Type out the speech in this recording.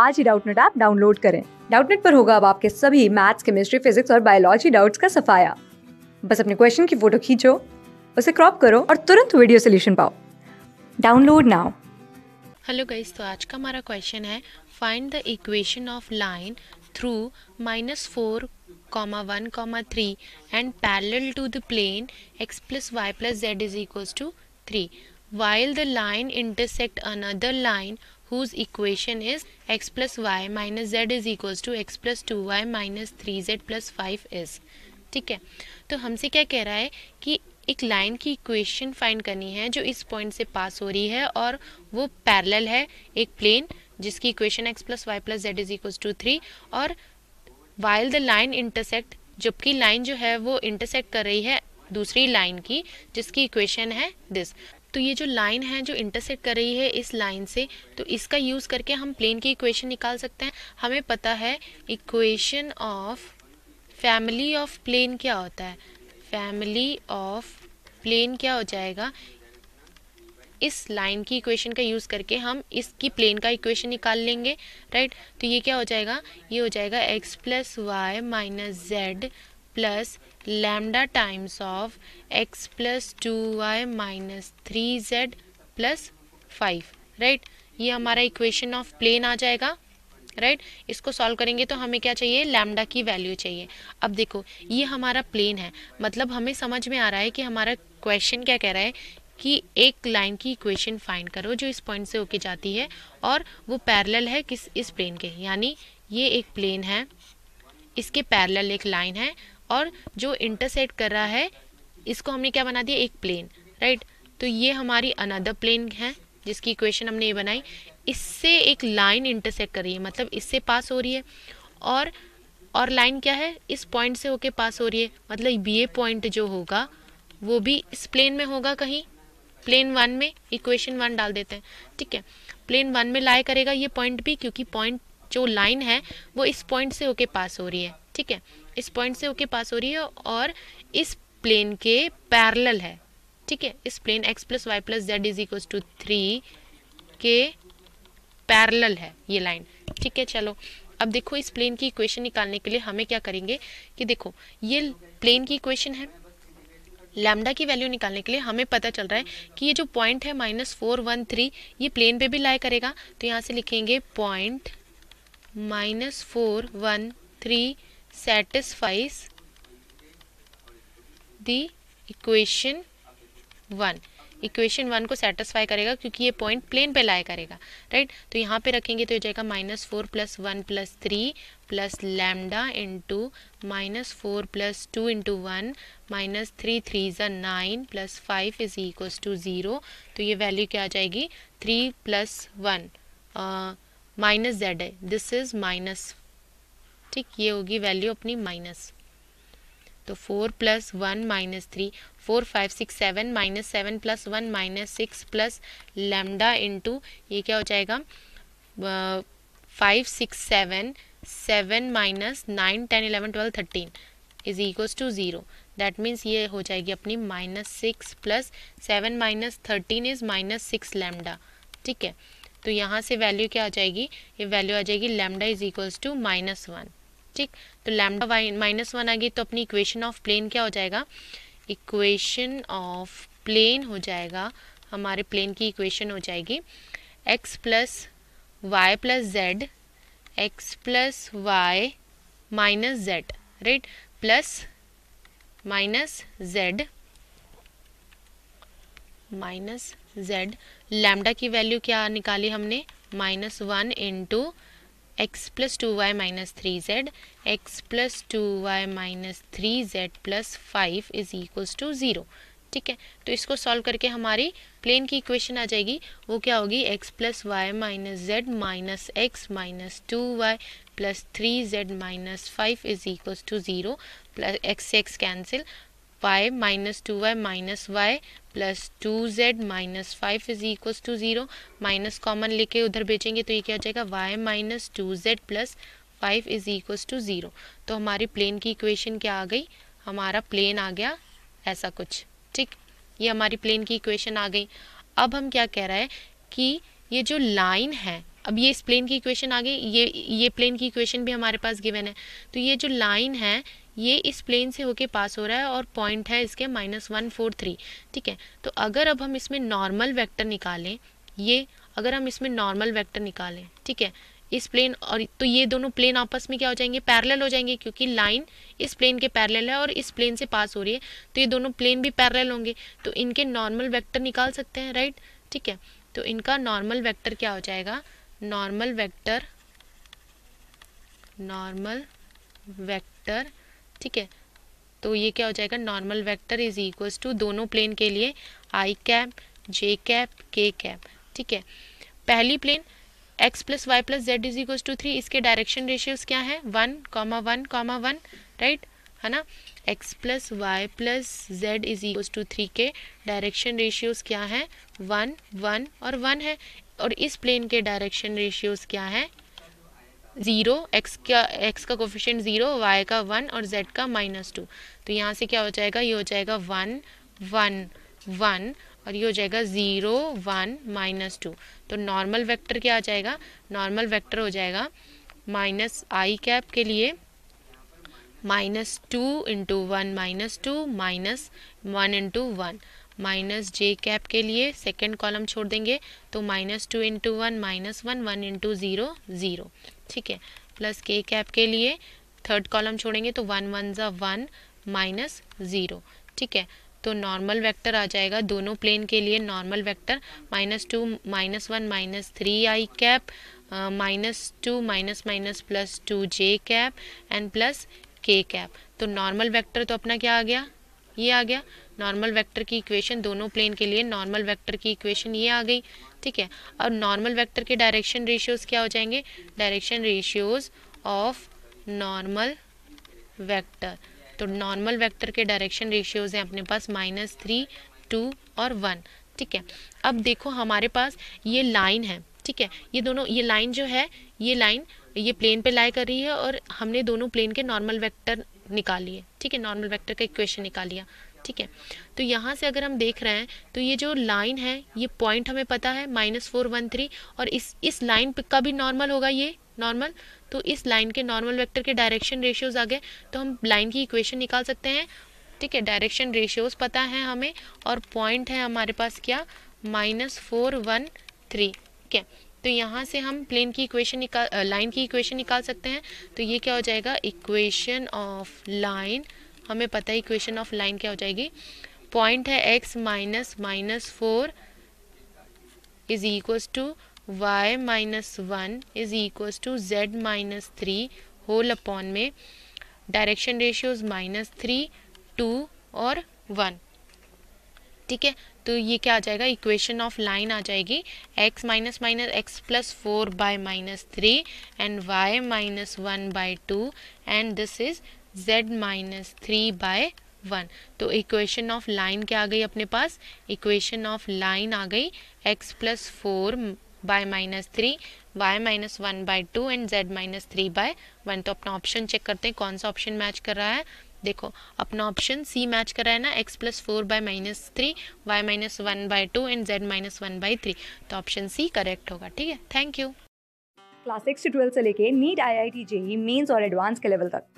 आज ही Doubtnet app download करें डाउटनेट पर होगा अब आपके सभी मैथ्स केमिस्ट्री फिजिक्स और बायोलॉजी डाउट्स का सफाया बस अपने क्वेश्चन की फोटो खींचो उसे क्रॉप करो और तुरंत वीडियो सोल्यूशन पाओ डाउनलोड नाउ हेलो गाइस तो आज का हमारा क्वेश्चन है find the equation of line through minus four comma one comma three and parallel to the plane x plus y plus z is equals to three while the line intersect another line whose equation is x plus y minus z is equals to x plus two y minus three z plus five is ठीक है तो हमसे क्या कह रहा है कि एक लाइन की इक्वेशन फाइंड करनी है जो इस पॉइंट से पास हो रही है और वो पैरेलल है एक प्लेन जिसकी equation x plus y plus z is equal to three और वाइल द लाइन इंटरसेक्ट जबकि लाइन जो है वो इंटरसेक्ट कर रही है दूसरी लाइन की जिसकी इक्वेशन है दिस तो ये जो लाइन है जो इंटरसेक्ट कर रही है इस लाइन से तो इसका यूज़ करके हम प्लेन की इक्वेशन निकाल सकते हैं हमें पता है equation of family of plane क्या होता है फैमिली ऑफ प्लेन क्या हो जाएगा इस लाइन की इक्वेशन का यूज़ करके हम इसकी प्लेन का इक्वेशन निकाल लेंगे राइट तो ये क्या हो जाएगा ये हो जाएगा x plus y minus z plus lambda times of x plus two y minus three z plus five right ये हमारा इक्वेशन ऑफ प्लेन आ जाएगा राइट right? इसको सॉल्व करेंगे तो हमें क्या चाहिए लैम्डा की वैल्यू चाहिए अब देखो ये हमारा प्लेन है मतलब हमें समझ में आ रहा है कि हमारा क्वेश्चन क्या कह रहा है कि एक लाइन की इक्वेशन फाइंड करो जो इस पॉइंट से होके जाती है और वो पैरेलल है किस इस प्लेन के यानी ये एक प्लेन है इसके पैरेलल एक लाइन है और जो इंटरसेक्ट कर रहा है इसको हमने क्या बना दिया एक प्लेन राइट तो ये हमारी अनदर प्लेन है जिसकी इक्वेशन हमने ये बनाई इससे एक लाइन इंटरसेक्ट कर रही है मतलब इससे पास हो रही है और और लाइन क्या है इस पॉइंट से होके पास हो रही है मतलब ये पॉइंट जो होगा वो भी इस प्लेन में होगा कहीं प्लेन वन में इक्वेशन वन डाल देते हैं ठीक है प्लेन वन में लाए करेगा ये पॉइंट भी क्योंकि पॉइंट जो लाइन है वो इस पॉइंट से होके पास हो रही है ठीक है इस पॉइंट से होके पास हो रही है और इस प्लेन के पैरल है ठीक है इस plane x plus y plus z is equal to three के पैरल है ये लाइन ठीक है चलो अब देखो इस प्लेन की इक्वेशन निकालने के लिए हमें क्या करेंगे कि देखो ये प्लेन की इक्वेशन है लैमडा की वैल्यू निकालने के लिए हमें पता चल रहा है कि ये जो पॉइंट है माइनस फोर वन थ्री ये प्लेन पे भी लाया करेगा तो यहाँ से लिखेंगे point minus four one three satisfies the equation one equation one को सेटिस्फाई करेगा क्योंकि ये पॉइंट प्लेन पे लाया करेगा राइट तो यहाँ पे रखेंगे तो ये जाएगा minus four plus one plus three plus lambda into minus four plus two into one minus three three ज़ा nine plus five is equal to zero तो ये वैल्यू क्या आ जाएगी three plus one minus z है this is minus ठीक ये होगी वैल्यू अपनी माइनस तो four plus one minus three four five six seven minus seven plus one minus six plus lambda into ये क्या हो जाएगा five six seven seven minus nine ten eleven twelve thirteen is equal to zero that means ये हो जाएगी अपनी minus six plus seven minus thirteen is minus six lambda ठीक है तो यहाँ से वैल्यू क्या आ जाएगी ये वैल्यू आ जाएगी lambda is equals to minus one ठीक तो लैमडा माइनस वन आ गई तो अपनी इक्वेशन ऑफ प्लेन क्या हो जाएगा इक्वेशन ऑफ प्लेन हो जाएगा हमारे प्लेन की इक्वेशन हो जाएगी x plus y plus z x plus y minus z right plus minus z minus z lambda की वैल्यू क्या निकाली हमने minus one into x plus two y minus three z x plus two y minus three z plus five is equals to zero ठीक है तो इसको solve करके हमारी प्लेन की इक्वेशन आ जाएगी वो क्या होगी x plus y minus z minus x minus two y plus three z minus five is equals to zero plus x x cancel five minus two y minus y plus two z minus five is equal to zero minus common लेके उधर बेचेंगे तो ये क्या हो जाएगा y minus two z plus five is equal to zero तो हमारी प्लेन की इक्वेशन क्या आ गई हमारा प्लेन आ गया ऐसा कुछ ठीक ये हमारी प्लेन की इक्वेशन आ गई अब हम क्या कह रहा है कि ये जो लाइन है अब ये इस प्लेन की इक्वेशन आ गई ये ये प्लेन की इक्वेशन भी हमारे पास गिवन है तो ये जो लाइन है ये इस प्लेन से होके पास हो रहा है और पॉइंट है इसके माइनस वन फोर थ्री ठीक है तो अगर अब हम इसमें नॉर्मल वेक्टर निकालें ये अगर हम इसमें नॉर्मल वेक्टर निकालें ठीक है इस प्लेन और तो ये दोनों प्लेन आपस में क्या हो जाएंगे पैरेलल हो जाएंगे क्योंकि लाइन इस प्लेन के पैरेलल है और इस प्लेन से पास हो रही है तो ये दोनों प्लेन भी पैरेलल होंगे तो इनके नॉर्मल वेक्टर निकाल सकते हैं राइट ठीक है तो इनका नॉर्मल वेक्टर क्या हो जाएगा नॉर्मल वेक्टर नॉर्मल वेक्टर ठीक है तो ये क्या हो जाएगा normal vector is equals to दोनों प्लेन के लिए I cap J cap K cap ठीक है पहली plane x plus y plus z is equals to three इसके डायरेक्शन रेशियोज क्या है one comma one comma one right है ना x plus y plus z is equals to three के direction ratios क्या है वन वन और one है और इस प्लेन के डायरेक्शन रेशियोज क्या है ज़ीरो एक्स का एक्स का कोफिशेंट ज़ीरो वाई का वन और जेड का माइनस टू तो यहाँ से क्या हो जाएगा ये हो जाएगा वन वन वन और ये हो जाएगा ज़ीरो वन माइनस टू तो नॉर्मल वेक्टर क्या आ जाएगा नॉर्मल वेक्टर हो जाएगा माइनस आई कैप के लिए minus two into one minus two minus one into one minus J cap के लिए सेकेंड कॉलम छोड़ देंगे तो minus two into one minus one one into zero zero ठीक है प्लस के कैप के लिए थर्ड कॉलम छोड़ेंगे तो वन वन ज़ा वन माइनस ज़ीरो ठीक है तो नॉर्मल वेक्टर आ जाएगा दोनों प्लेन के लिए normal vector minus two minus one minus three I cap minus two minus minus plus two J cap and plus K cap तो नॉर्मल वेक्टर तो अपना क्या आ गया ये आ गया नॉर्मल वेक्टर की इक्वेशन दोनों प्लेन के लिए नॉर्मल वेक्टर की इक्वेशन ये आ गई ठीक है और नॉर्मल वेक्टर के डायरेक्शन रेशियोज क्या हो जाएंगे direction ratios of normal vector तो नॉर्मल वेक्टर के डायरेक्शन रेशियोज हैं अपने पास माइनस थ्री टू और वन ठीक है अब देखो हमारे पास ये लाइन है ठीक है ये दोनों ये लाइन जो है ये लाइन ये प्लेन पे लाई कर रही है और हमने दोनों प्लेन के नॉर्मल वेक्टर निकाल लिए ठीक है नॉर्मल वेक्टर का इक्वेशन निकाल लिया ठीक है तो यहाँ से अगर हम देख रहे हैं तो ये जो लाइन है ये पॉइंट हमें पता है माइनस फोर वन थ्री और इस इस लाइन का भी नॉर्मल होगा ये नॉर्मल तो इस लाइन के नॉर्मल वेक्टर के डायरेक्शन रेशियोज आ गए तो हम लाइन की इक्वेशन निकाल सकते हैं ठीक है डायरेक्शन रेशियोज पता है हमें और पॉइंट है हमारे पास क्या माइनस फोर वन थ्री ठीक है तो यहाँ से हम प्लेन की इक्वेशन निकाल लाइन की इक्वेशन निकाल सकते हैं तो ये क्या हो जाएगा इक्वेशन ऑफ लाइन हमें पता है इक्वेशन ऑफ लाइन क्या हो जाएगी पॉइंट है x minus minus four is equals to y minus one is equals to z minus three whole upon में direction ratios minus three two और वन ठीक है तो ये क्या आ जाएगा इक्वेशन ऑफ लाइन आ जाएगी x minus minus x plus four by minus three and y minus one by two and this is z minus three by one तो इक्वेशन ऑफ लाइन क्या आ गई अपने पास इक्वेशन ऑफ लाइन आ गई x plus four by minus three y minus one by two and z minus three by one तो अपना ऑप्शन चेक करते हैं कौन सा ऑप्शन मैच कर रहा है देखो अपना ऑप्शन सी मैच कर रहा है ना x plus four by minus three y minus one by two and z minus one by three तो ऑप्शन सी करेक्ट होगा ठीक है थैंक यू क्लास सिक्स से ट्वेल्थ से लेके NEET I I T JEE mains और advance के level तक